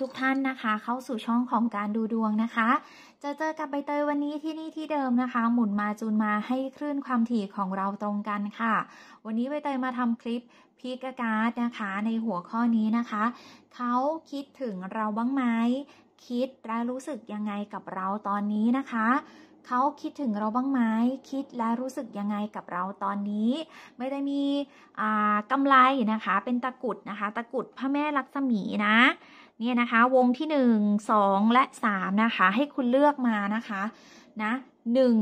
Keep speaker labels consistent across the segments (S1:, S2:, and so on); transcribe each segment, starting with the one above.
S1: ทุกท่านนะคะเข้าสู่ช่องของการดูดวงนะคะจะเจอกับใบเตยวันนี้ที่นี่ที่เดิมนะคะ หมุนมาจูนมาให้คลื่นความถี่ของเราตรงกันค่ะ วันนี้ใบเตยมาทำคลิปพีกการ์ดนะคะ ในหัวข้อนี้นะคะ เขาคิดถึงเราบ้างไหมคิดและรู้สึกยังไงกับเราตอนนี้นะคะ เขาคิดถึงเราบ้างไหมคิดและรู้สึกยังไงกับเราตอนนี้ ไม่ได้มีกาไรนะคะ เป็นตะกุดนะคะ ตะกุดพระแม่ลักษมีนะเนี่ยนะคะวงที่1 2และ3นะคะให้คุณเลือกมานะคะนะหนึ่ง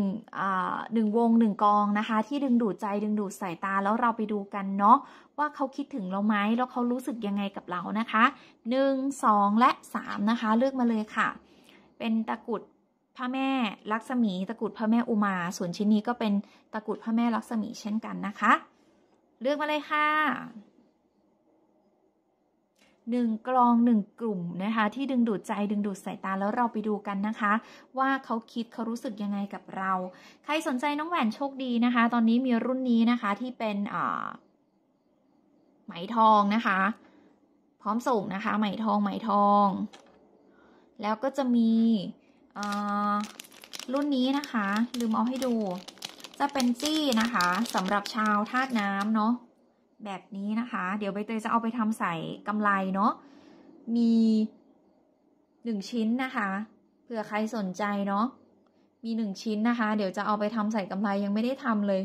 S1: หนึ่งวงหนึ่งกองนะคะ ที่ดึงดูดใจดึงดูดสายตาแล้วเราไปดูกันเนาะว่าเขาคิดถึงเราไหมแล้วเขารู้สึกยังไงกับเรานะคะหนึ่งสองและสามนะคะ เลือกมาเลยค่ะ เป็นตะกุดพระแม่ ลักษมีตะกุดพระแม่อุมา ส่วนชิ้นนี้ก็เป็นตะกุดพระแม่ ลักษมีเช่นกันนะคะเลือกมาเลยค่ะหนึ่งกลองหนึ่งกลุ่มนะคะ ที่ดึงดูดใจดึงดูดสายตา แล้วเราไปดูกันนะคะ ว่าเขาคิดเขารู้สึกยังไงกับเรา ใครสนใจน้องแหวนโชคดีนะคะ ตอนนี้มีรุ่นนี้นะคะที่เป็น ไหมทองนะคะ พร้อมส่งนะคะไหมทองไหมทอง แล้วก็จะมีรุ่นนี้นะคะ ลืมเอาให้ดูจะเป็นจี้นะคะสำหรับชาวธาตุน้ำเนาะแบบนี้นะคะ เดี๋ยวใบเตยจะเอาไปทำใส่กำไลเนาะ มีหนึ่งชิ้นนะคะ เผื่อใครสนใจเนาะ มีหนึ่งชิ้นนะคะ เดี๋ยวจะเอาไปทำใส่กำไลยังไม่ได้ทำเลย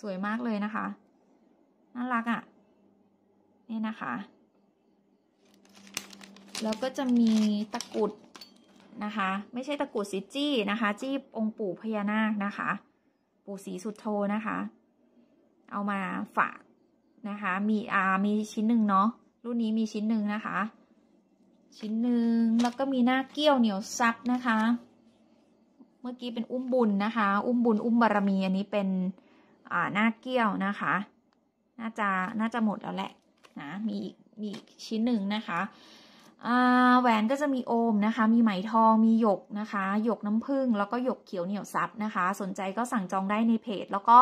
S1: สวยมากเลยนะคะ น่ารักอะ่ะนี่นะคะ แล้วก็จะมีตะกุดนะคะ ไม่ใช่ตะกุดสิจี้นะคะ จี้องค์ปู่พญานาคนะคะ ปู่สีสุดโทนะคะ เอามาฝากนะคะมีอามีชิ้นหนึ่งเนาะรุ่นนี้มีชิ้นหนึ่งนะคะ ชิ้นหนึ่งแล้วก็มีหน้าเกี้ยวเหนียวซับนะคะ เมื่อกี้เป็นอุ้มบุญนะคะ อุ้มบุญอุ้มบารมี อันนี้เป็นอ่าหน้าเกี้ยวนะคะ น่าจะน่าจะหมดแล้วแหละนะมีมีชิ้นหนึ่งนะคะแหวนก็จะมีโอมนะคะมีไหมทอง มีหยกนะคะหยกน้ำผึ้งแล้วก็หยกเขียวเหนียวซับนะคะ สนใจก็สั่งจองได้ในเพจแล้วก็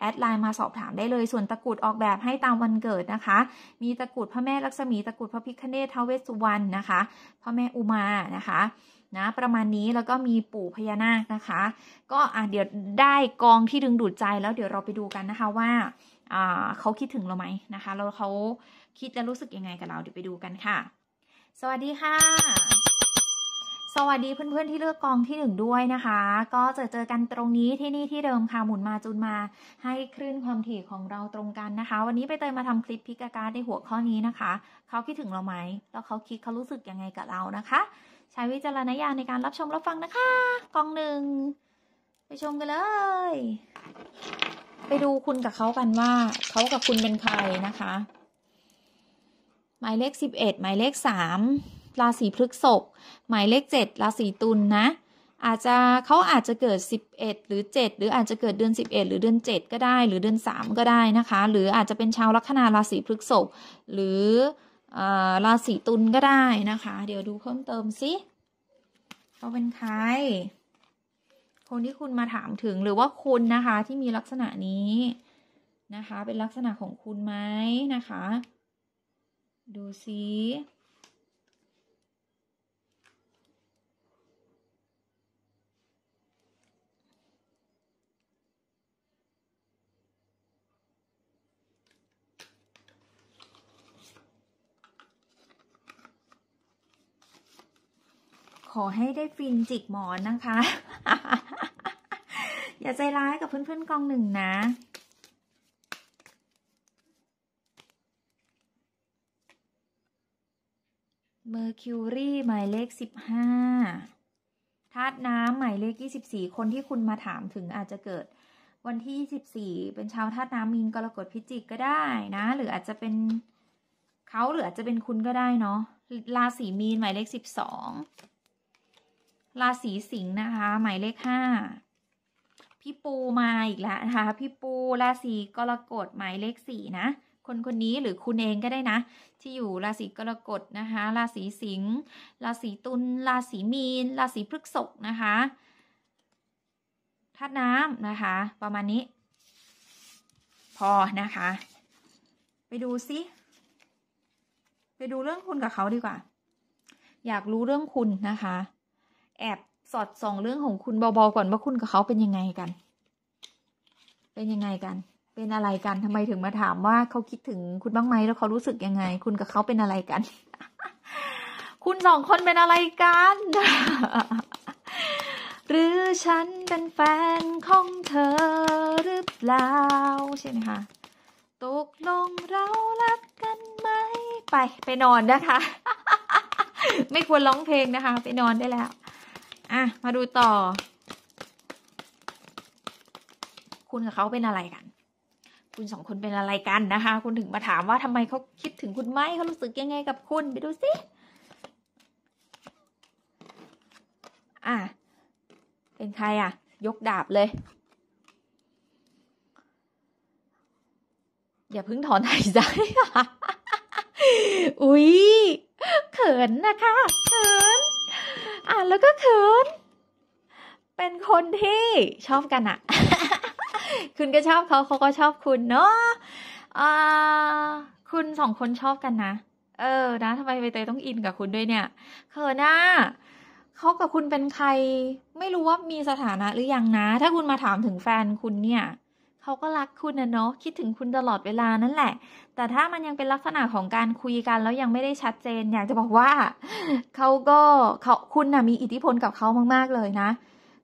S1: แอดไลน์มาสอบถามได้เลย ส่วนตะกุดออกแบบให้ตามวันเกิดนะคะ มีตะกุดพระแม่ลักษมีตะกุดพระพิคเนศทวสุวรรณนะคะพระแม่อุมานะคะนะประมาณนี้ แล้วก็มีปู่พญานาคนะคะ ก็อ่ะเดี๋ยวได้กองที่ดึงดูดใจแล้วเดี๋ยวเราไปดูกันนะคะว่าเขาคิดถึงเราไหมนะคะเราเขาคิดและรู้สึกยังไงกับเราเดี๋ยวไปดูกันค่ะ สวัสดีค่ะสวัสดีเพื่อนๆที่เลือกกองที่หนึ่งด้วยนะคะ ก็จะเจอกันตรงนี้ที่นี่ที่เดิมค่ะหมุนมาจุนมา ให้คลื่นความถี่ของเราตรงกันนะคะ วันนี้ไปเตยมาทำคลิปพิกาการในหัวข้อนี้นะคะเขาคิดถึงเราไหมแล้วเขาคิดเขารู้สึกยังไงกับเรานะคะ ใช้วิจารณญาณในการรับชมรับฟังนะคะ กองหนึ่งไปชมกันเลย ไปดูคุณกับเขากันว่าเขากับคุณเป็นใครนะคะ หมายเลขสิบเอ็ดหมายเลขสามราศีพฤษภหมายเลข7ราศีตุลนนะ อาจจะเขาอาจจะเกิด 11 หรือ 7 หรืออาจจะเกิดเดือน 11 หรือเดือน 7 ก็ได้ หรือเดือน3 ก็ได้นะคะหรืออาจจะเป็นชาวลัคนาราศีพฤษภหรือราศีตุลก็ได้นะคะ เดี๋ยวดูเพิ่มเติมสิเขาเป็นใครคนที่คุณมาถามถึงหรือว่าคุณนะคะที่มีลักษณะนี้นะคะเป็นลักษณะของคุณไหมนะคะ ดูซิขอให้ได้ฟินจิกหมอนนะคะ อย่าใจร้ายกับเพื่อนๆกองหนึ่งนะ เมอร์คิวรี่หมายเลขสิบห้าธาตุน้ำหมายเลขยี่สิบสี่คนที่คุณมาถามถึงอาจจะเกิด วันที่ยี่สิบสี่ เป็นชาวธาตุน้ำมีนกรกฎพิจิกก็ได้นะ หรืออาจจะเป็นเขาหรืออาจจะเป็นคุณก็ได้เนาะ ราศีมีนหมายเลขสิบสองราศีสิงห์นะคะ หมายเลขห้า พี่ปู มา อีกแล้วนะคะ พี่ปู ราศีกรกฎ หมายเลขสี่นะ คนคนนี้หรือคุณเองก็ได้นะ ที่อยู่ราศีกรกฎนะคะราศีสิงห์ราศีตุลราศีมีนราศีพฤษภนะคะธาตุน้ำนะคะ ประมาณนี้ พอนะคะ ไปดูซิไปดูเรื่องคุณกับเขาดีกว่า อยากรู้เรื่องคุณนะคะแอบ สอดส่องเรื่องของคุณเบาๆก่อนว่าคุณกับเขาเป็นยังไงกัน เป็นยังไงกัน เป็นอะไรกันทำไมถึงมาถามว่าเขาคิดถึงคุณบ้างไหมแล้วเขารู้สึกยังไง คุณกับเขาเป็นอะไรกัน คุณสองคนเป็นอะไรกัน หรือฉันเป็นแฟนของเธอหรือเปล่าใช่ไหมคะตกลงเรารักกันไหมไปไปนอนนะคะ ไม่ควรร้องเพลงนะคะ ไปนอนได้แล้ว่ะ มาดูต่อ คุณกับเขาเป็นอะไรกัน คุณสองคนเป็นอะไรกันนะคะ คุณถึงมาถามว่าทำไมเขาคิดถึงคุณไหมเขารู้สึกยังไงกับคุณไปดูสิอ่ะ เป็นใครอ่ะ ยกดาบเลย อย่าพึ่งถอนหายใจ อุ้ยเขินนะคะ เขินอ่านแล้วก็เขินเป็นคนที่ชอบกันอะคุณก็ชอบเขาเขาก็ชอบคุณเนาะคุณสองคนชอบกันนะ เออนะทำไมใบเตยต้องอินกับคุณด้วยเนี่ยเขินอะเขากับคุณเป็นใคร ไม่รู้ว่ามีสถานะหรือยังนะ ถ้าคุณมาถามถึงแฟนคุณเนี่ยเขาก็รักคุณนะเนาะคิดถึงคุณตลอดเวลา นั่นแหละ แต่ถ้ามันยังเป็นลักษณะของการคุยกันแล้วยังไม่ได้ชัดเจน อยากจะบอกว่า เขาก็เขาคุณนะ่ะมีอิทธิพลกับเขามากๆเลยนะ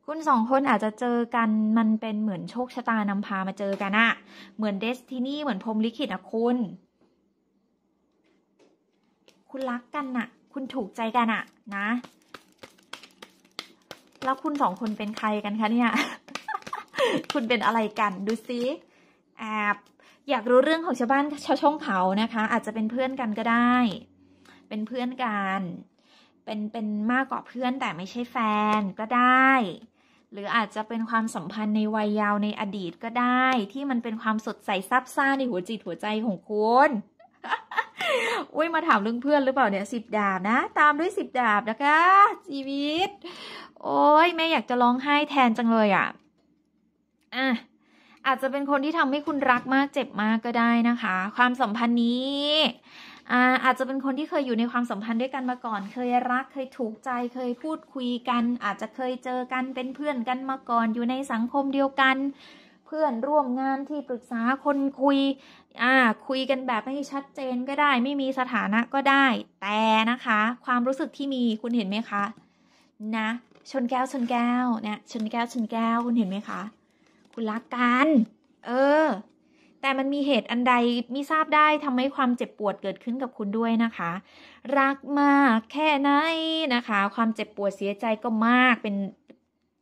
S1: คุณสองคนอาจจะเจอกันมันเป็นเหมือนโชค ชะตานำพามาเจอกันอะเหมือนเดสตินีเหมือนพรมลิขิตอะคุณ คุณรักกันอะคุณถูกใจกันอะนะ แล้วคุณสองคนเป็นใครกันคะเนี่ยคุณเป็นอะไรกันดูซิแอบอยากรู้เรื่องของชาวบ้านชาวช่องเขานะคะ อาจจะเป็นเพื่อนกันก็ได้ เป็นเพื่อนกัน เป็น เป็นมากกว่าเพื่อนแต่ไม่ใช่แฟนก็ได้ หรืออาจจะเป็นความสัมพันธ์ในวัยยาวในอดีตก็ได้ ที่มันเป็นความสดใสซับซ่าในหัวจิตหัวใจของคุณอุ้ยมาถามเรื่องเพื่อนหรือเปล่าเนี่ยสิบดาบนะ ตามด้วยสิบดาบนะคะ ชีวิต โอ้ยแม่อยากจะร้องไห้แทนจังเลยอะ่ะอะอาจจะเป็นคนที่ทำให้คุณรักมาก เจ็บมากก็ได้นะคะ ความสัมพันธ์นี้อาจจะเป็นคนที่เคยอยู่ในความสัมพันธ์ด้วยกันมาก่อน เคยรักเคยถูกใจเคยพูดคุยกัน อาจจะเคยเจอกันเป็นเพื่อนกันมาก่อนอยู่ในสังคมเดียวกัน เพื่อนร่วมงานที่ปรึกษาคนคุยคุยกันแบบไม่ชัดเจนก็ได้ ไม่มีสถานะก็ได้แต่นะคะ ความรู้สึกที่มีคุณเห็นไหมคะนะชนแก้วชนแก้วเนี่ยชนแก้วชนแก้วคุณเห็นไหมคะรักันเออ แต่มันมีเหตุอันใดมิทราบได้ทำให้ความเจ็บปวดเกิดขึ้นกับคุณด้วยนะคะ รักมากแค่ไหนนะคะ ความเจ็บปวดเสียใจก็มากเป็น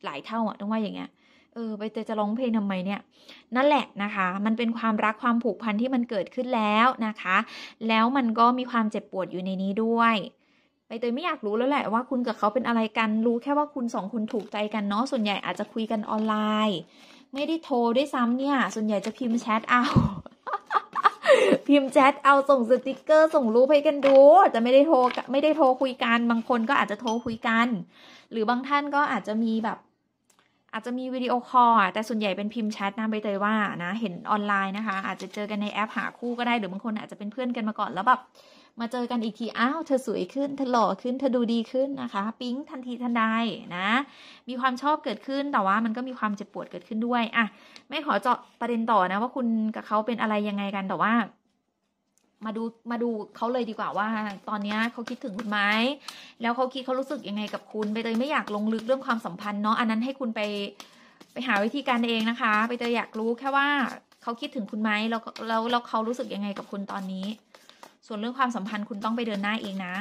S1: หลายเท่าอะต้องว่าอย่างเงี้ย เออ ไปจะร้องเพลงทำไมเนี่ย นั่นแหละนะคะ มันเป็นความรักความผูกพันที่มันเกิดขึ้นแล้วนะคะ แล้วมันก็มีความเจ็บปวดอยู่ในนี้ด้วย ไปเตยไม่อยากรู้แล้วแหละว่าคุณกับเขาเป็นอะไรกัน รู้แค่ว่าคุณสองคนถูกใจกันเนาะ ส่วนใหญ่อาจจะคุยกันออนไลน์ไม่ได้โทรด้วยซ้ำเนี่ย ส่วนใหญ่จะพิมพ์แชทเอา พิมพ์แชทเอาส่งสติกเกอร์ ส่งรูปให้กันดู จะไม่ได้โทรไม่ได้โทรคุยกันบางคนก็อาจจะโทรคุยกัน หรือบางท่านก็อาจจะมีแบบ อาจจะมีวิดีโอคอลแต่ส่วนใหญ่เป็นพิมพ์แชทนะใบเตยว่านะ เห็นออนไลน์นะคะ อาจจะเจอกันในแอปหาคู่ก็ได้ หรือบางคนอาจจะเป็นเพื่อนกันมาก่อนแล้วแบบมาเจอกันอีกที อ้าว เธอสวยขึ้นเธอหล่อขึ้น เธอดูดีขึ้นนะคะ ปิ๊งทันทีทันใดนะ มีความชอบเกิดขึ้น แต่ว่า มันก็มีความเจ็บปวดเกิดขึ้นด้วย อ่ะ ไม่ขอเจาะประเด็นต่อนะ ว่าคุณกับเขาเป็นอะไรยังไงกัน แต่ว่า มาดูมาดูเขาเลยดีกว่าว่า ตอนนี้เขาคิดถึงคุณไหมแล้วเขาคิดเขารู้สึกยังไงกับคุณ ไปเตยไม่อยากลงลึกเรื่องความสัมพันธ์ เนาะ อันนั้นให้คุณไปไปหาวิธีการเองนะคะ ไปเตยอยากรู้แค่ว่าเขาคิดถึงคุณไหมแล้วแล้วแล้วเขารู้สึกยังไงกับคุณตอนนี้ส่วนเรื่องความสัมพันธ์คุณต้องไปเดินหน้าเองนะ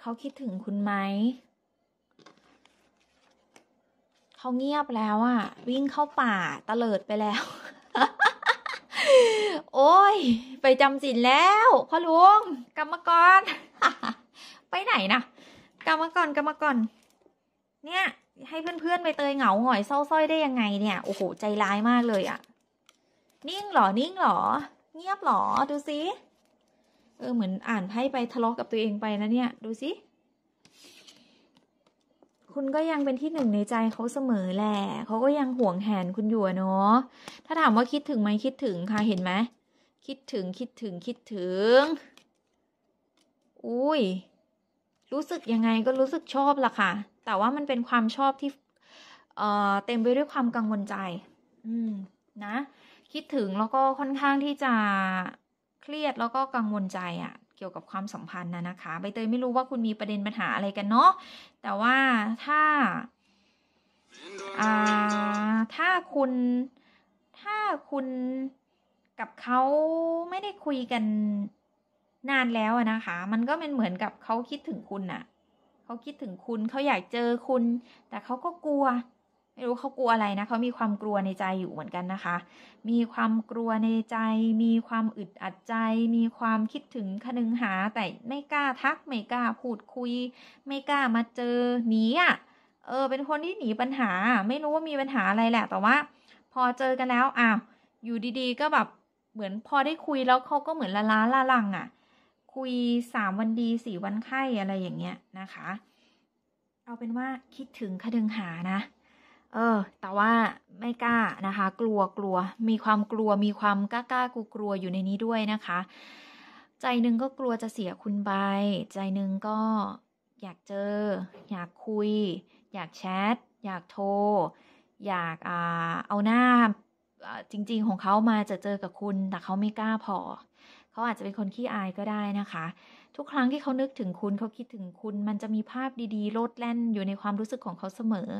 S1: เขาคิดถึงคุณไหม เขาเงียบแล้วอะวิ่งเข้าป่า ตะเลิดไปแล้ว โอ้ย ไปจำศีลแล้วพ่อหลวงกรรมกรไปไหนนะกลับมาก่อนกลับมาก่อน เนี่ย ให้เพื่อนๆไปเตยเหงาหงอยเศร้าส้อยได้ยังไงเนี่ยโอ้โหใจร้ายมากเลยอะนิ่งหรอนิ่งหรอ เงียบหรอดูสิเออเหมือนอ่านไพ่ไปทะเลาะกับตัวเองไปนะเนี่ยดูสิคุณก็ยังเป็นที่หนึ่งในใจเขาเสมอแหละเขาก็ยังห่วงแหนคุณอยู่เนาะถ้าถามว่าคิดถึงไหมคิดถึงค่ะเห็นไหมคิดถึงคิดถึงคิดถึง อุ้ยรู้สึกยังไงก็รู้สึกชอบล่ะค่ะ แต่ว่ามันเป็นความชอบที่เอ่อเต็มไปด้วยความกังวลใจ อืม นะ คิดถึงแล้วก็ค่อนข้างที่จะ เครียดแล้วก็กังวลใจอะ่ะ เกี่ยวกับความสัมพันธ์นะนะคะใบเตยไม่รู้ว่าคุณมีประเด็นปัญหาอะไรกันเนาะ แต่ว่าถ้าอ่าถ้าคุณ ถ้าคุณ กับเขาไม่ได้คุยกันนานแล้วนะคะ มันก็เป็นเหมือนกับเขาคิดถึงคุณน่ะเขาคิดถึงคุณเขาอยากเจอคุณ แต่เขาก็กลัว ไม่รู้เขากลัวอะไรนะเขามีความกลัวในใจอยู่เหมือนกันนะคะ มีความกลัวในใจ มีความอึดอัดใจ มีความคิดถึงคนึงหา แต่ไม่กล้าทัก ไม่กล้าพูดคุย ไม่กล้ามาเจอหนีอ่ะเออ เป็นคนที่หนีปัญหา ไม่รู้ว่ามีปัญหาอะไรแหละ แต่ว่า พอเจอกันแล้ว อ้าว อยู่ดีๆ ก็แบบ เหมือนพอได้คุยแล้วเขาก็เหมือนละล้าละลังอ่ะคุยสามวันดีสี่วันไข้อะไรอย่างเงี้ยนะคะ เอาเป็นว่าคิดถึงคดึงหานะ เออ แต่ว่าไม่กล้านะคะ กลัวกลัวมีความกลัวมีความกล้ากล้ากลัวกลัวอยู่ในนี้ด้วยนะคะ ใจหนึ่งก็กลัวจะเสียคุณไปใจหนึ่งก็อยากเจอ อยากคุย อยากแชทอยากโทรอยากอ่าเอาหน้าจริง ๆของเขามาจะเจอกับคุณแต่เขาไม่กล้าพอเขาอาจจะเป็นคนขี้อายก็ได้นะคะ ทุกครั้งที่เขานึกถึงคุณเขาคิดถึงคุณมันจะมีภาพดีๆ โลดแล่นอยู่ในความรู้สึกของเขาเสมอ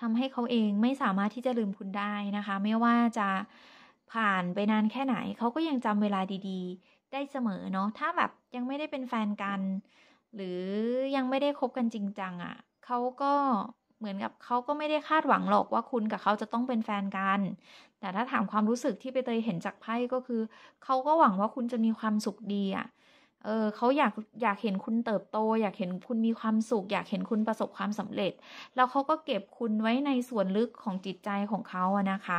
S1: ทำให้เขาเองไม่สามารถที่จะลืมคุณได้นะคะ ไม่ว่าจะผ่านไปนานแค่ไหนเขาก็ยังจำเวลาดี ๆ ได้เสมอเนาะถ้าแบบยังไม่ได้เป็นแฟนกัน หรือยังไม่ได้คบกันจริงจังอะ่ะเขาก็เหมือนกับเขาก็ไม่ได้คาดหวังหรอกว่าคุณกับเขาจะต้องเป็นแฟนกัน แต่ถ้าถามความรู้สึกที่ไปเตยเห็นจากไพ่ก็คือ เขาก็หวังว่าคุณจะมีความสุขดีอะ่ะ เออเขาอยากอยากเห็นคุณเติบโต อยากเห็นคุณมีความสุข อยากเห็นคุณประสบความสำเร็จ แล้วเขาก็เก็บคุณไว้ในส่วนลึกของจิตใจของเขาอะนะคะ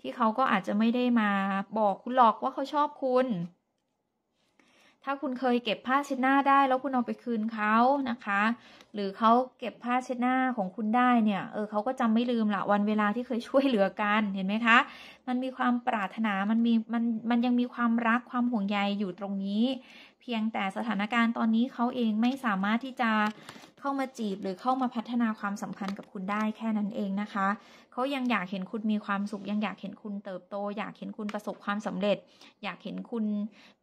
S1: ที่เขาก็อาจจะไม่ได้มาบอกคุณหลอกว่าเขาชอบคุณถ้าคุณเคยเก็บผ้าเช็ดหน้าได้ แล้วคุณเอาไปคืนเขานะคะ หรือเขาเก็บผ้าเช็ดหน้าของคุณได้เนี่ย เออเขาก็จำไม่ลืมละวันเวลาที่เคยช่วยเหลือกันเห็นไหมคะ มันมีความปรารถนา มันมีมันมันยังมีความรักความห่วงใยอยู่ตรงนี้ เพียงแต่สถานการณ์ตอนนี้เขาเองไม่สามารถที่จะเข้ามาจีบหรือเข้ามาพัฒนาความสัมพันธ์กับคุณได้แค่นั้นเองนะคะ เขายังอยากเห็นคุณมีความสุข ยังอยากเห็นคุณเติบโต อยากเห็นคุณประสบความสำเร็จ อยากเห็นคุณ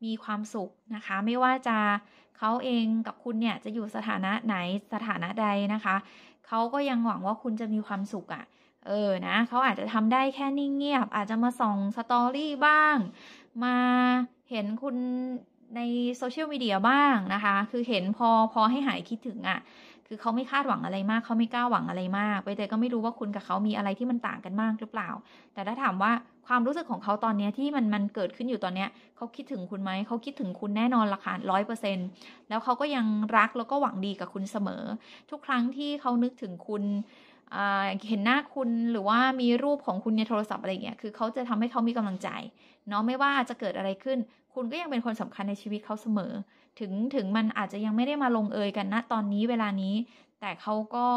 S1: มีความสุขนะคะ ไม่ว่าจะเขาเองกับคุณเนี่ยจะอยู่สถานะไหนสถานะใดนะคะเขาก็ยังหวังว่าคุณจะมีความสุขอะ่ะเออนะเขาอาจจะทำได้แค่นิ่งเงียบอาจจะมาส่องสตอรี่บ้างมาเห็นคุณในโซเชียลมีเดียบ้างนะคะคือเห็นพอพอให้หายคิดถึงอะ่ะคือเขาไม่คาดหวังอะไรมาก เขาไม่กล้าหวังอะไรมากใบเตยก็ไม่รู้ว่าคุณกับเขามีอะไรที่มันต่างกันมากหรือเปล่า แต่ถ้าถามว่าความรู้สึกของเขาตอนนี้ที่มันมันเกิดขึ้นอยู่ตอนนี้เขาคิดถึงคุณไหม เขาคิดถึงคุณแน่นอนละค่ะร้อยเปอร์เซ็นแล้วเขาก็ยังรักแล้วก็หวังดีกับคุณเสมอ ทุกครั้งที่เขานึกถึงคุณเห็นหน้าคุณหรือว่ามีรูปของคุณในโทรศัพท์อะไรเงี้ย คือเขาจะทำให้เขามีกำลังใจเนาะ ไม่ว่าจะเกิดอะไรขึ้น คุณก็ยังเป็นคนสำคัญในชีวิตเขาเสมอถึงถึงมันอาจจะยังไม่ได้มาลงเอยกันนะตอนนี้เวลานี้ แต่เขาก็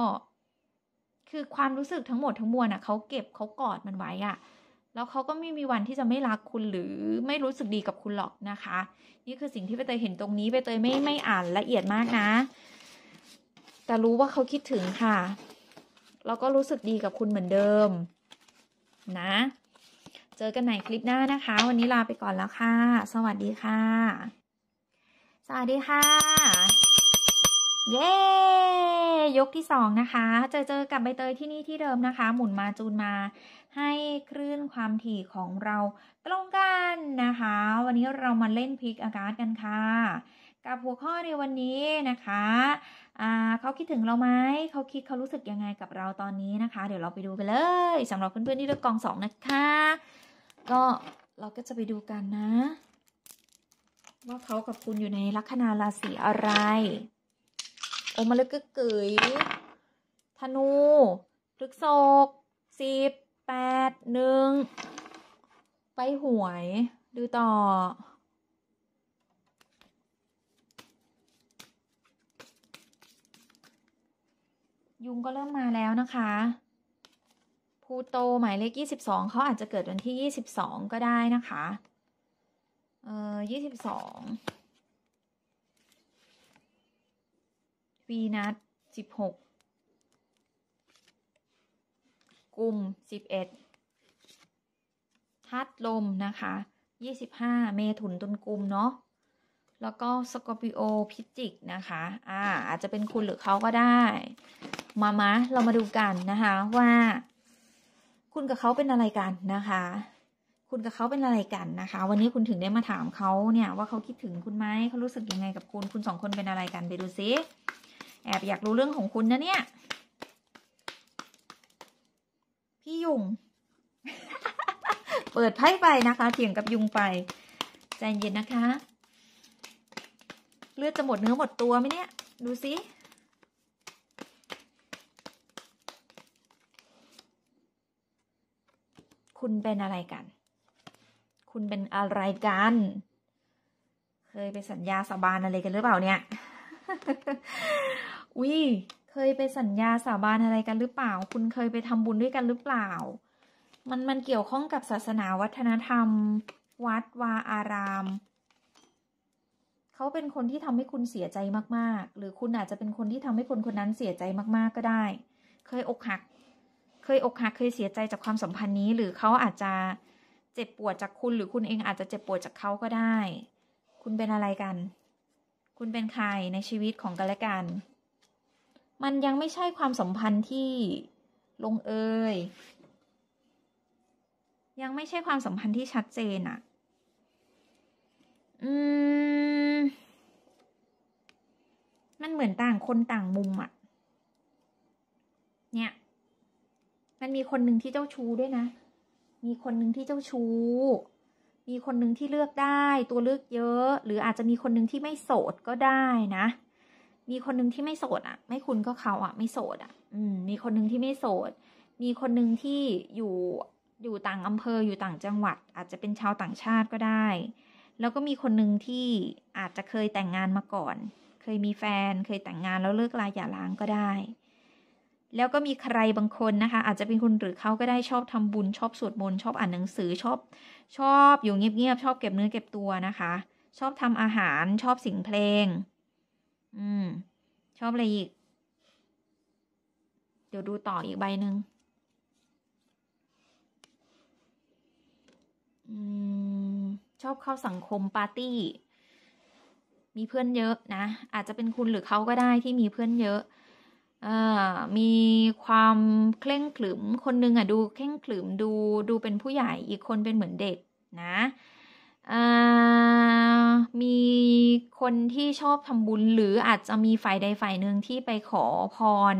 S1: คือความรู้สึกทั้งหมดทั้งมวลอ่ะเขาเก็บเขากอดมันไว้อ่ะแล้วเขาก็ไม่มีวันที่จะไม่รักคุณหรือไม่รู้สึกดีกับคุณหรอกนะคะ นี่คือสิ่งที่ใบเตยเห็นตรงนี้ใบเตยไม่ไม่อ่านละเอียดมากนะ แต่รู้ว่าเขาคิดถึงค่ะ แล้วก็รู้สึกดีกับคุณเหมือนเดิมนะ เจอกันใหม่คลิปหน้านะคะ วันนี้ลาไปก่อนแล้วค่ะ สวัสดีค่ะสวัสดีค่ะ เย้ยกที่สองนะคะเจอเจอกับใบเตยที่นี่ที่เดิมนะคะ หมุนมาจูนมา ให้คลื่นความถี่ของเราตรงกันนะคะ วันนี้เรามาเล่นพิกอากาศกันค่ะ กับหัวข้อในวันนี้นะคะเขาคิดถึงเราไหมเขาคิดเขารู้สึกยังไงกับเราตอนนี้นะคะ เดี๋ยวเราไปดูกันเลยสำหรับเพื่อนๆที่เลือกกองสองนะคะ ก็เราก็จะไปดูกันนะว่าเขากับคุณอยู่ในลัคนาราศีอะไรโอมาลึกกึกก๋ยธนูพฤกษกสิบแปด หนึ่งไปหวย ดูต่อ ยุงก็เริ่มมาแล้วนะคะพูโต หมายเลข 22เขาอาจจะเกิดวันที่ 22 ก็ได้นะคะเออยี่สิบสอง วีนัสสิบหกกุมสิบเอ็ด ทัดลมนะคะ ยี่สิบห้า เมถุนตุลกุมเนาะ แล้วก็สกอร์ปิโอ พิจิกนะคะ อ่า อาจจะเป็นคุณหรือเขาก็ได้ มามะเรามาดูกันนะคะว่า คุณกับเขาเป็นอะไรกันนะคะคุณกับเขาเป็นอะไรกันนะคะ วันนี้คุณถึงได้มาถามเขาเนี่ยว่าเขาคิดถึงคุณไหมเขารู้สึกยังไงกับคุณ คุณสองคนเป็นอะไรกันไปดูซิ แอบอยากรู้เรื่องของคุณนะเนี่ยพี่ยุงเปิดไพ่ไปนะคะเถียงกับยุงไป ใจเย็นนะคะ เลือดจะหมดเนื้อหมดตัวไหมเนี่ยดูซิคุณเป็นอะไรกันคุณเป็นอะไรกัน เคยไปสัญญาสาบานอะไรกันหรือเปล่า เนี่ยอุ้ยเคยไปสัญญาสาบานอะไรกันหรือเปล่า คุณเคยไปทำบุญด้วยกันหรือเปล่า มันมันเกี่ยวข้องกับศาสนาวัฒนธรรม วัดวาอาราม เขาเป็นคนที่ทำให้คุณเสียใจมาก ๆ หรือคุณอาจจะเป็นคนที่ทำให้คนคนนั้นเสียใจมากๆ ก็ได้ เคยอกหัก เคยอกหัก เคยเสียใจจากความสัมพันธ์นี้ หรือเขาอาจจะเจ็บปวดจากคุณหรือคุณเองอาจจะเจ็บปวดจากเขาก็ได้ คุณเป็นอะไรกัน คุณเป็นใครในชีวิตของกันและกัน มันยังไม่ใช่ความสัมพันธ์ที่ลงเอย ยังไม่ใช่ความสัมพันธ์ที่ชัดเจนอะอืม มันเหมือนต่างคนต่างมุมอะเนี่ย มันมีคนหนึ่งที่เจ้าชู้ด้วยนะมีคนหนึ่งที่เจ้าชู้ มีคนหนึ่งที่เลือกได้ ตัวเลือกเยอะ หรืออาจจะมีคนหนึ่งที่ไม่โสดก็ได้นะ มีคนหนึ่งที่ไม่โสดอ่ะ ไม่คุณก็เขาอ่ะไม่โสดอ่ะ อืม มีคนหนึ่งที่ไม่โสด มีคนหนึ่งที่อยู่อยู่ต่างอำเภออยู่ต่างจังหวัด อาจจะเป็นชาวต่างชาติก็ได้ แล้วก็มีคนหนึ่งที่อาจจะเคยแต่งงานมาก่อน เคยมีแฟนเคยแต่งงานแล้วเลิกลาหย่าล้างก็ได้แล้วก็มีใครบางคนนะคะ อาจจะเป็นคนหรือเขาก็ได้ชอบทำบุญ ชอบสวดมนต์ชอบอ่านหนังสือชอบ ชอบอยู่เงียบๆ ชอบเก็บเนื้อเก็บตัวนะคะ ชอบทำอาหาร ชอบสิ่งเพลง อืม ชอบอะไรอีก เดี๋ยวดูต่ออีกใบหนึ่งอชอบเข้าสังคมปาร์ตี้ มีเพื่อนเยอะนะ อาจจะเป็นคุณหรือเขาก็ได้ที่มีเพื่อนเยอะมีความเคร่งขรึมคนนึงอ่ะดูเคร่งขรึมดูดูเป็นผู้ใหญ่อีกคนเป็นเหมือนเด็กนะมีคนที่ชอบทำบุญหรืออาจจะมีฝ่ายใดฝ่ายหนึ่งที่ไปขอพร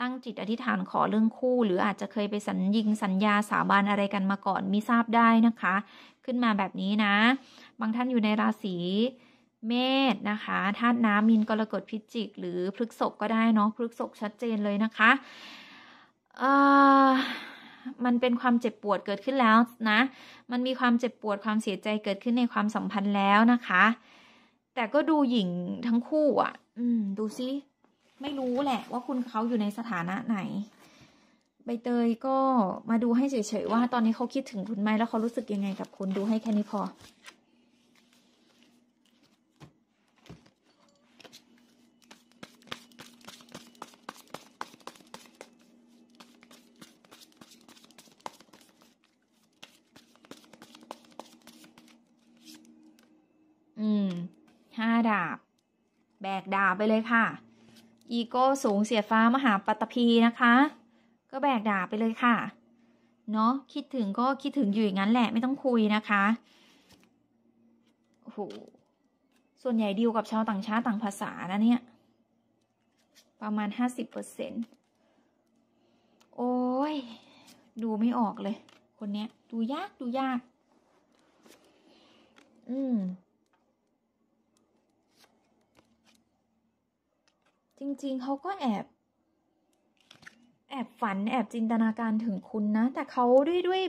S1: ตั้งจิตอธิษฐานขอเรื่องคู่ หรืออาจจะเคยไปสัญญิงสัญญาสาบานอะไรกันมาก่อนมิทราบได้นะคะ ขึ้นมาแบบนี้นะ บางท่านอยู่ในราศีเมษนะคะ ธาตุน้ำมินกรกฎพิจิก หรือพฤกษกก็ได้เนาะพฤกษกชัดเจนเลยนะคะมันเป็นความเจ็บปวดเกิดขึ้นแล้วนะ มันมีความเจ็บปวดความเสียใจเกิดขึ้นในความสัมพันธ์แล้วนะคะ แต่ก็ดูหญิงทั้งคู่อะ่ะ อืม ดูซิ ไม่รู้แหละว่าคุณเขาอยู่ในสถานะไหน ใบเตยก็มาดูให้เฉยๆว่า ตอนนี้เขาคิดถึงคุณไหมแล้วเขารู้สึกยังไง กับคุณดูให้แค่นี้พอดาบแบกดาบไปเลยค่ะ อีโก้สูงเสียฟ้ามหาปัตพีนะคะ ก็แบกดาบไปเลยค่ะ เนาะคิดถึงก็คิดถึงอยู่อย่างนั้นแหละไม่ต้องคุยนะคะ โอ้โหส่วนใหญ่ดีวกับชาวต่างชาติต่างภาษานะเนี่ย ประมาณห้าสิบเปอร์เซ็นต์ โอ้ย ดูไม่ออกเลย คนเนี้ย ดูยากดูยาก อืมจริง ๆ เขาก็แอบ แอบฝันแอบจินตนาการถึงคุณนะ แต่เขาด้วยด้วย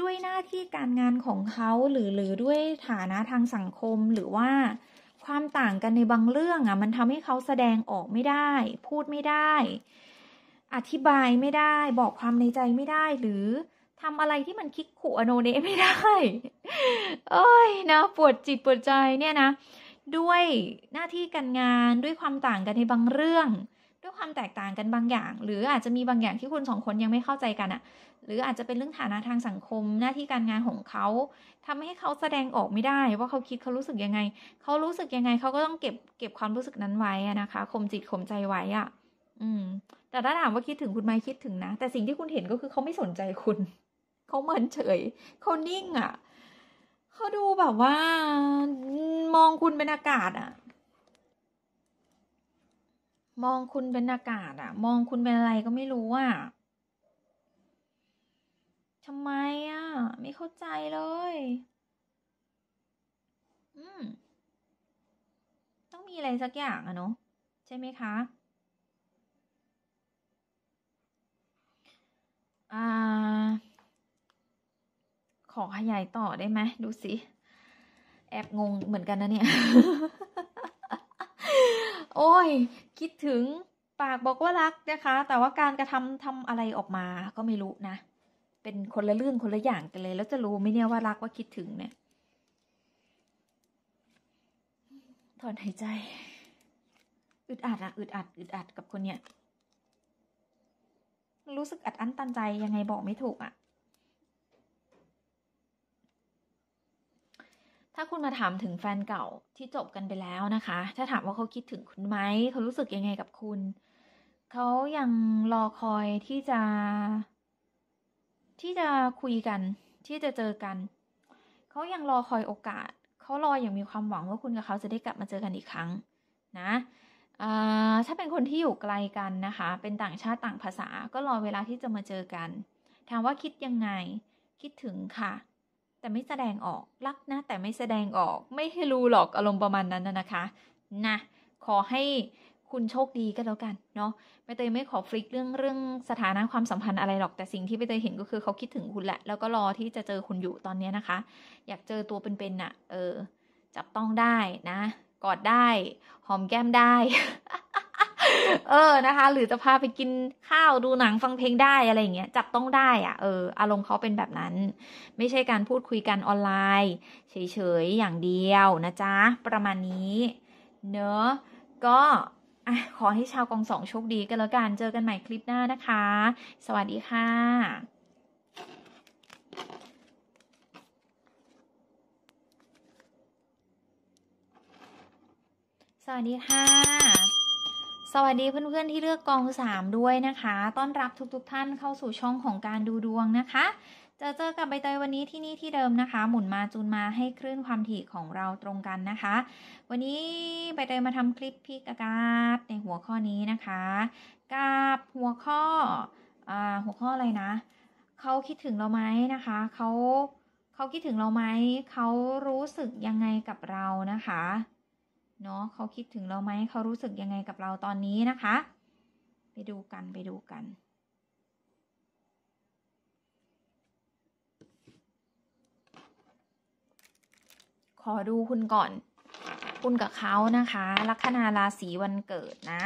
S1: ด้วยหน้าที่การงานของเขาหรือหรือด้วยฐานะทางสังคมหรือว่าความต่างกันในบางเรื่องอ่ะมันทำให้เขาแสดงออกไม่ได้ พูดไม่ได้ อธิบายไม่ได้บอกความในใจไม่ได้ หรือทำอะไรที่มันคิกขู่อโนเนไม่ได้เอ้ยนะ ปวดจิตปวดใจเนี่ยนะด้วยหน้าที่การงานด้วยความต่างกันในบางเรื่อง ด้วยความแตกต่างกันบางอย่าง หรืออาจจะมีบางอย่างที่คุณสองคนยังไม่เข้าใจกันอะหรืออาจจะเป็นเรื่องฐานะทางสังคม หน้าที่การงานของเขาทำให้เขาแสดงออกไม่ได้ ว่าเขาคิดเขารู้สึกยังไง เขารู้สึกยังไงเขาก็ต้องเก็บเก็บความรู้สึกนั้นไว้นะคะข่มจิตข่มใจไว้อ่ะอืม แต่ถ้าถามว่าคิดถึงคุณไหมคิดถึงนะแต่สิ่งที่คุณเห็นก็คือเขาไม่สนใจคุณเขาเหมือนเฉยเขานิ่งอะ่ะเขาดูแบบว่า มองคุณเป็นอากาศอะมองคุณเป็นอากาศอะมองคุณเป็นอะไรก็ไม่รู้อะทำไมอะไม่เข้าใจเลย อืมต้องมีอะไรสักอย่างอะเนาะ ใช่ไหมคะ อ่าขอขยายต่อได้ไหมดูสิแอบงงเหมือนกันนะเนี่ย โอ้ย คิดถึงปากบอกว่ารักนะคะ แต่ว่าการกระทำทำอะไรออกมาก็ไม่รู้นะ เป็นคนละเรื่องคนละอย่างกันเลยแล้ว จะรู้ไหมเนี่ยว่ารักว่าคิดถึงเนี่ยถอนหายใจอึดอัดอะอึดอัดอึดอัดกับคนเนี่ยรู้สึกอัดอั้นตันใจยังไงบอกไม่ถูกอ่ะถ้าคุณมาถามถึงแฟนเก่าที่จบกันไปแล้วนะคะ ถ้าถามว่าเขาคิดถึงคุณไหมเขารู้สึกยังไงกับคุณ เขายังรอคอยที่จะ ที่จะคุยกัน ที่จะเจอกัน เขายังรอคอยโอกาส เขารออย่างมีความหวังว่าคุณกับเขาจะได้กลับมาเจอกันอีกครั้งนะ ถ้าเป็นคนที่อยู่ไกลกันนะคะ เป็นต่างชาติต่างภาษา ก็รอเวลาที่จะมาเจอกันถามว่าคิดยังไง คิดถึงค่ะแต่ไม่แสดงออกรักนะแต่ไม่แสดงออก ไม่ให้รู้หรอกอารมณ์ประมาณนั้นนะคะนะขอให้คุณโชคดีก็แล้วกันเนาะใบเตยไม่ขอฟลิกเรื่องเรื่องสถานะความสัมพันธ์อะไรหรอก แต่สิ่งที่ใบเตยเห็นก็คือเขาคิดถึงคุณแหละ แล้วก็รอที่จะเจอคุณอยู่ตอนนี้นะคะ อยากเจอตัวเป็นๆน่ะเออจับต้องได้นะ กอดได้ หอมแก้มได้เออนะคะ หรือจะพาไปกินข้าวดูหนังฟังเพลงได้ อะไรอย่างเงี้ยจับต้องได้อะเออ อารมณ์เขาเป็นแบบนั้น ไม่ใช่การพูดคุยกันออนไลน์ เฉยๆ อย่างเดียวนะจ๊ะ ประมาณนี้ เนอะก็ขอให้ชาวกองสองโชคดีกันแล้วกัน เจอกันใหม่คลิปหน้านะคะ สวัสดีค่ะ สวัสดีค่ะสวัสดีเพื่อนๆที่เลือกกอง3ด้วยนะคะ ต้อนรับทุกๆทท่านเข้าสู่ช่องของการดูดวงนะคะเจอเจอกับใบเตยวันนี้ที่นี่ที่เดิมนะคะ หมุนมาจูนมาให้คลื่นความถี่ของเราตรงกันนะคะ วันนี้ใบเตยมาทำคลิปพิกอากาศในหัวข้อนี้นะคะกับหัวข้ออหัวข้ออะไรนะเขาคิดถึงเราไหมนะคะเขาเขาคิดถึงเราไหมเขารู้สึกยังไงกับเรานะคะเนาะเขาคิดถึงเราไหมเขารู้สึกยังไงกับเราตอนนี้นะคะ ไปดูกันไปดูกัน ขอดูคุณก่อน คุณกับเขานะคะ ลัคนาราศีวันเกิดนะ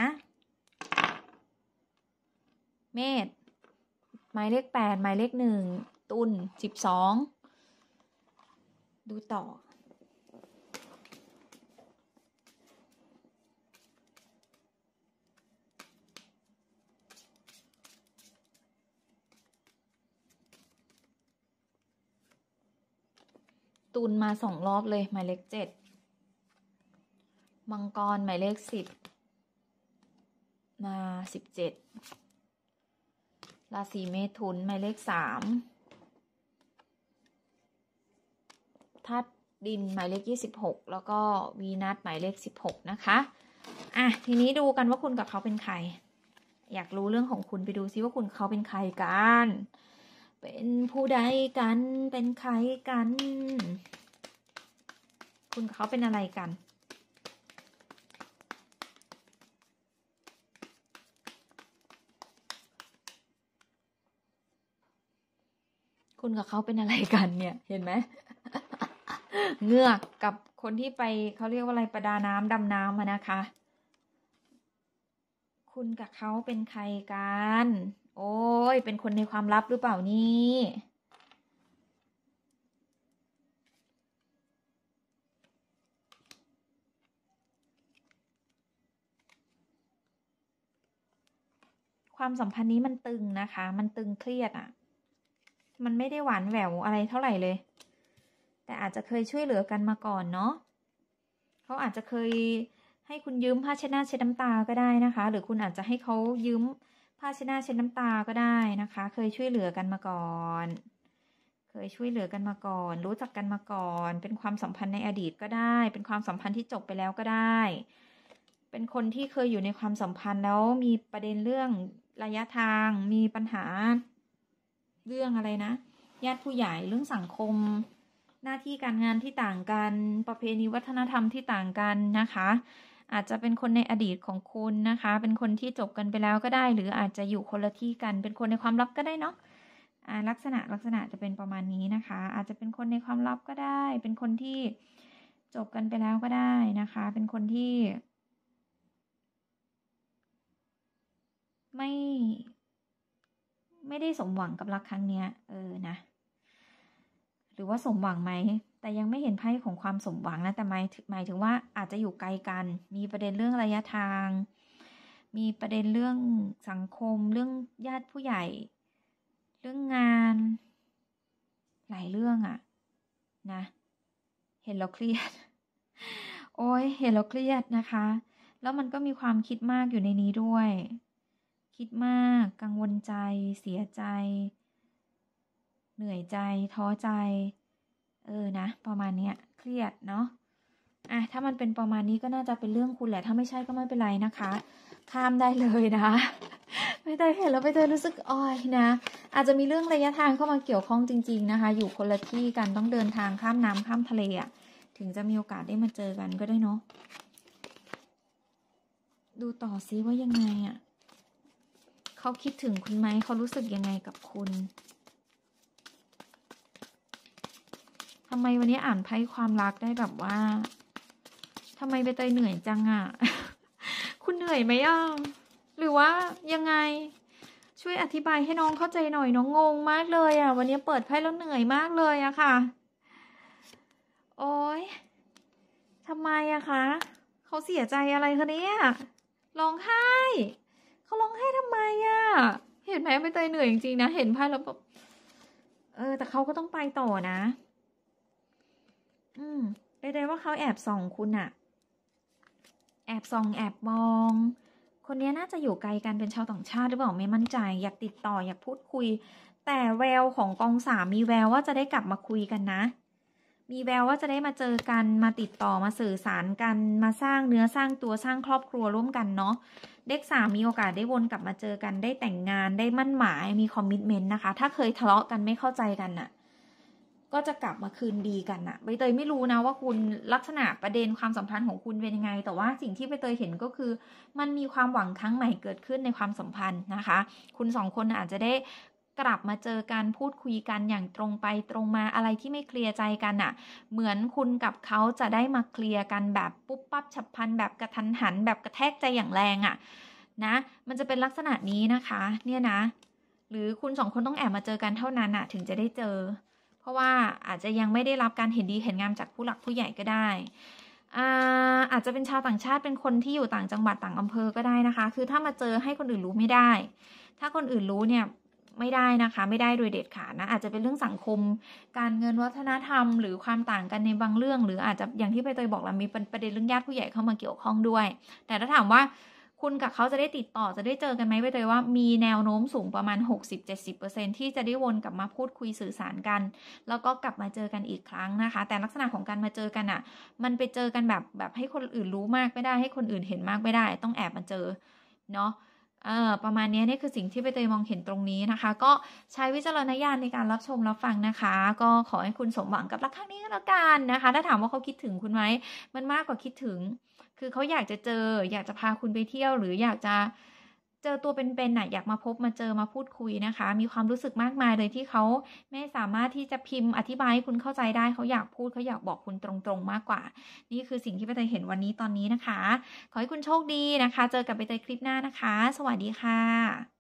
S1: เมษหมายเลขแปดหมายเลขหนึ่งตุลสิบสองดูต่อตุลมาสองรอบเลยหมายเลขเจ็ดมังกรหมายเลขสิบมาสิบเจ็ดราศีเมถุนหมายเลขสามธาตุดินหมายเลขยี่สิบหกแล้วก็วีนัสหมายเลขสิบหกนะคะอ่ะทีนี้ดูกันว่าคุณกับเขาเป็นใคร อยากรู้เรื่องของคุณไปดูซิว่าคุณเขาเป็นใครกันเป็นผู้ใดกันเป็นใครกัน คุณเขาเป็นอะไรกัน คุณกับเขาเป็นอะไรกันเนี่ย เห็นไหม เงือกกับคนที่ไปเขาเรียกว่าอะไรประดาน้ำดำน้ำนะคะ คุณกับเขาเป็นใครกันโอ้ยเป็นคนในความลับหรือเปล่านี่ ความสัมพันธ์นี้มันตึงนะคะ มันตึงเครียดอะ่ะ มันไม่ได้หวานแหววอะไรเท่าไหร่เลย แต่อาจจะเคยช่วยเหลือกันมาก่อนเนาะเขาอาจจะเคยให้คุณยืมผ้าเช็ดหน้าเช็ดน้ำตาก็ได้นะคะ หรือคุณอาจจะให้เขายืมภาชนะเช็ดน้ำตาก็ได้นะคะ เคยช่วยเหลือกันมาก่อน เคยช่วยเหลือกันมาก่อน รู้จักกันมาก่อน เป็นความสัมพันธ์ในอดีตก็ได้เป็นความสัมพันธ์ที่จบไปแล้วก็ได้ เป็นคนที่เคยอยู่ในความสัมพันธ์แล้วมีประเด็นเรื่องระยะทางมีปัญหาเรื่องอะไรนะญาติผู้ใหญ่เรื่องสังคมหน้าที่การงานที่ต่างกันประเพณีวัฒนธรรมที่ต่างกันนะคะอาจจะเป็นคนในอดีตของคุณนะคะ เป็นคนที่จบกันไปแล้วก็ได้ หรืออาจจะอยู่คนละที่กัน เป็นคนในความลับก็ได้เนาะลักษณะลักษณะจะเป็นประมาณนี้นะคะ อาจจะเป็นคนในความลับก็ได้ เป็นคนที่จบกันไปแล้วก็ได้นะคะ เป็นคนที่ ไม่ไม่ได้สมหวังกับรักครั้ง เนี้ย เออ นะรือว่าสมหวังไหม แต่ยังไม่เห็นไพ่ของความสมหวังนะแต่หมายหมายถึงว่าอาจจะอยู่ไกลกัน มีประเด็นเรื่องระยะทาง มีประเด็นเรื่องสังคม เรื่องญาติผู้ใหญ่ เรื่องงาน หลายเรื่องอะนะเห็นแล้วเครียดโอ้ยเห็นแล้วเครียดนะคะ แล้วมันก็มีความคิดมากอยู่ในนี้ด้วย คิดมาก กังวลใจ เสียใจเหนื่อยใจท้อใจ เออนะ ประมาณเนี้ยเครียดเนาะอ่ะ ถ้ามันเป็นประมาณนี้ก็น่าจะเป็นเรื่องคุณแหละ ถ้าไม่ใช่ก็ไม่เป็นไรนะคะข้ามได้เลยนะไม่ได้เห็นแล้วไม่ได้รู้สึกอ้อยนะอาจจะมีเรื่องระยะทางเข้ามาเกี่ยวข้องจริง ๆ นะคะ อยู่คนละที่กันต้องเดินทางข้ามน้ำข้ามทะเลอะถึงจะมีโอกาสได้มาเจอกันก็ได้เนาะดูต่อซิว่ายังไงอะ่ะเขาคิดถึงคุณไหมเขารู้สึกยังไงกับคุณทำไมวันนี้อ่านไพ่ความรักได้แบบว่าทำไมไปเตยเหนื่อยจังอะ่ะ คุณเหนื่อยไหมอ่ะหรือว่ายังไง ช่วยอธิบายให้น้องเข้าใจหน่อยน้องงงมากเลยอะ่ะ วันนี้เปิดไพ่แล้วเหนื่อยมากเลยอะค่ะ โอ้ยทำไมอะคะเขาเสียใจอะไรคะเนี่ยร้องไห้เขาร้องไห้ทำไมอะเห็นไหมไปเตยเหนื่อยจริงๆนะเห็นไพ่แล้วแบบเออแต่เขาก็ต้องไปต่อนะอืมใดๆว่าเขาแอบส่องคุณอะแอบส่อง แอบมอง คนนี้น่าจะอยู่ไกลกันเป็นชาวต่างชาติหรือเปล่าไม่มั่นใจ อยากติดต่ออยากพูดคุย แต่แววของกองสามมีแววว่าจะได้กลับมาคุยกันนะ มีแววว่าจะได้มาเจอกันมาติดต่อมาสื่อสารกันมาสร้างเนื้อสร้างตัวสร้างครอบครัวร่วมกันเนาะ เด็กสามมีโอกาสได้วนกลับมาเจอกันได้แต่งงานได้มั่นหมายมีคอมมิชเมนต์นะคะ ถ้าเคยทะเลาะกันไม่เข้าใจกันอะ่ะก็จะกลับมาคืนดีกันนะใบเตยไม่รู้นะว่าคุณลักษณะประเด็นความสัมพันธ์ของคุณเป็นยังไง แต่ว่าสิ่งที่ใบเตยเห็นก็คือ มันมีความหวังครั้งใหม่เกิดขึ้นในความสัมพันธ์นะคะ คุณสองคนอาจจะได้กลับมาเจอการพูดคุยกันอย่างตรงไปตรงมาอะไรที่ไม่เคลียร์ใจกันอะ่ะ เหมือนคุณกับเขาจะได้มาเคลียร์กันแบบปุ๊บปั๊บฉับพลันแบบกระทันหัน แบบกระแทกใจอย่างแรงอะ่ะนะ มันจะเป็นลักษณะนี้นะคะ เนี่ยนะ หรือคุณสองคนต้องแอบมาเจอกันเท่านั้นอะ่ะถึงจะได้เจอเพราะว่าอาจจะยังไม่ได้รับการเห็นดีเห็นงามจากผู้หลักผู้ใหญ่ก็ได้อาอาจจะเป็นชาวต่างชาติเป็นคนที่อยู่ต่างจังหวัดต่างอำเภอก็ได้นะคะ คือถ้ามาเจอให้คนอื่นรู้ไม่ได้ ถ้าคนอื่นรู้เนี่ย ไม่ได้นะคะ ไม่ได้โดยเด็ดขาดนะ อาจจะเป็นเรื่องสังคม การเงินวัฒนธรรม หรือความต่างกันในบางเรื่องหรืออาจจะอย่างที่ไปเตยบอกเรามีประเด็นเรื่องญาติผู้ใหญ่เข้ามาเกี่ยวข้องด้วย แต่ถ้าถามว่าคุณกับเขาจะได้ติดต่อจะได้เจอกันไหมไปเตยว่ามีแนวโน้มสูงประมาณ60-70%ที่จะได้วนกลับมาพูดคุยสื่อสารกัน แล้วก็กลับมาเจอกันอีกครั้งนะคะ แต่ลักษณะของการมาเจอกันอะ่ะมันไปเจอกันแบบแบบให้คนอื่นรู้มากไม่ได้ ให้คนอื่นเห็นมากไม่ได้ ต้องแอบมาเจอเนาะเออประมาณนี้นี่คือสิ่งที่ไปเตยมองเห็นตรงนี้นะคะ ก็ใช้วิจารณญาณในการรับชมรับฟังนะคะ ก็ขอให้คุณสมหวังกับรักครั้งนี้ก็แล้วกันนะคะ ถ้าถามว่าเขาคิดถึงคุณไหมมันมากกว่าคิดถึงคือเขาอยากจะเจออยากจะพาคุณไปเที่ยว หรืออยากจะเจอตัวเป็นๆน่ะอยากมาพบมาเจอมาพูดคุยนะคะ มีความรู้สึกมากมายเลยที่เขาไม่สามารถที่จะพิมพ์อธิบายให้คุณเข้าใจได้ เขาอยากพูดเขาอยากบอกคุณตรงๆมากกว่า นี่คือสิ่งที่ใบเตยเห็นวันนี้ตอนนี้นะคะ ขอให้คุณโชคดีนะคะ เจอกับใบเตยคลิปหน้านะคะ สวัสดีค่ะ